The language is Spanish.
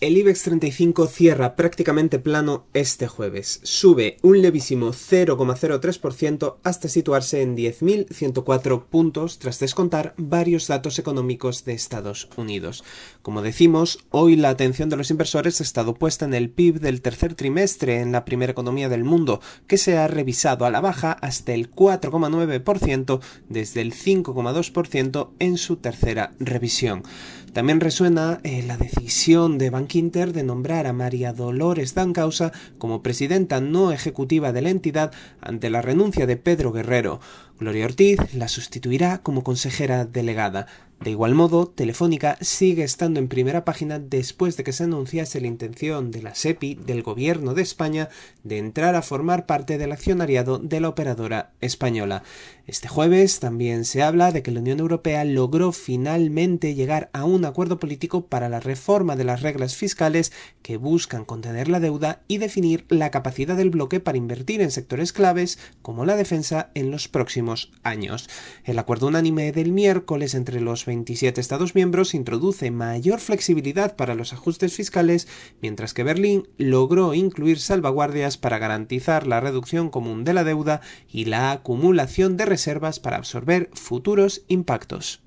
El IBEX 35 cierra prácticamente plano este jueves. Sube un levísimo 0,03% hasta situarse en 10.104 puntos tras descontar varios datos económicos de Estados Unidos. Como decimos, hoy la atención de los inversores ha estado puesta en el PIB del tercer trimestre en la primera economía del mundo, que se ha revisado a la baja hasta el 4,9% desde el 5,2% en su tercera revisión. También resuena eh, la decisión de Banco Quinter de nombrar a María Dolores Dancausa como presidenta no ejecutiva de la entidad ante la renuncia de Pedro Guerrero. Gloria Ortiz la sustituirá como consejera delegada. De igual modo, Telefónica sigue estando en primera página después de que se anunciase la intención de la SEPI del Gobierno de España de entrar a formar parte del accionariado de la operadora española. Este jueves también se habla de que la Unión Europea logró finalmente llegar a un acuerdo político para la reforma de las reglas fiscales que buscan contener la deuda y definir la capacidad del bloque para invertir en sectores claves como la defensa en los próximos años. El acuerdo unánime del miércoles entre los 27 Estados miembros introduce mayor flexibilidad para los ajustes fiscales, mientras que Berlín logró incluir salvaguardias para garantizar la reducción común de la deuda y la acumulación de reservas para absorber futuros impactos.